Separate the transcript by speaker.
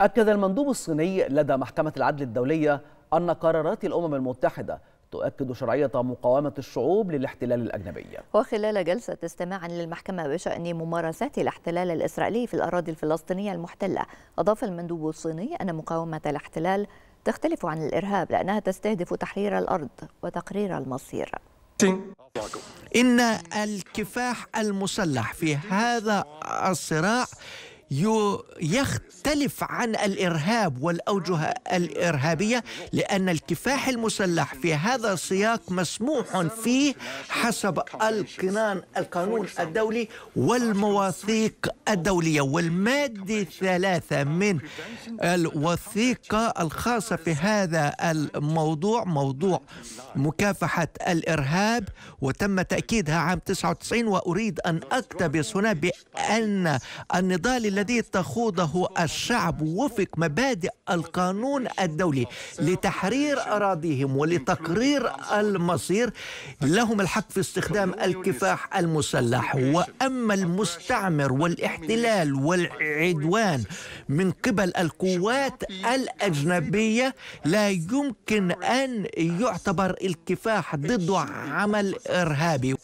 Speaker 1: أكد المندوب الصيني لدى محكمة العدل الدولية أن قرارات الأمم المتحدة تؤكد شرعية مقاومة الشعوب للاحتلال الأجنبي
Speaker 2: وخلال جلسة استماع للمحكمة بشأن ممارسات الاحتلال الإسرائيلي في الأراضي الفلسطينية المحتلة أضاف المندوب الصيني أن مقاومة الاحتلال تختلف عن الإرهاب لأنها تستهدف تحرير الأرض وتقرير المصير
Speaker 3: إن الكفاح المسلح في هذا الصراع يختلف عن الارهاب والاوجه الارهابيه لان الكفاح المسلح في هذا السياق مسموح فيه حسب القنان القانون الدولي والمواثيق الدوليه والماده ثلاثه من الوثيقه الخاصه في هذا الموضوع موضوع مكافحه الارهاب وتم تاكيدها عام 99 واريد ان اقتبس هنا بان النضال الذي تخوضه الشعب وفق مبادئ القانون الدولي لتحرير أراضيهم ولتقرير المصير لهم الحق في استخدام الكفاح المسلح وأما المستعمر والاحتلال والعدوان من قبل القوات الأجنبية لا يمكن أن يعتبر الكفاح ضد عمل إرهابي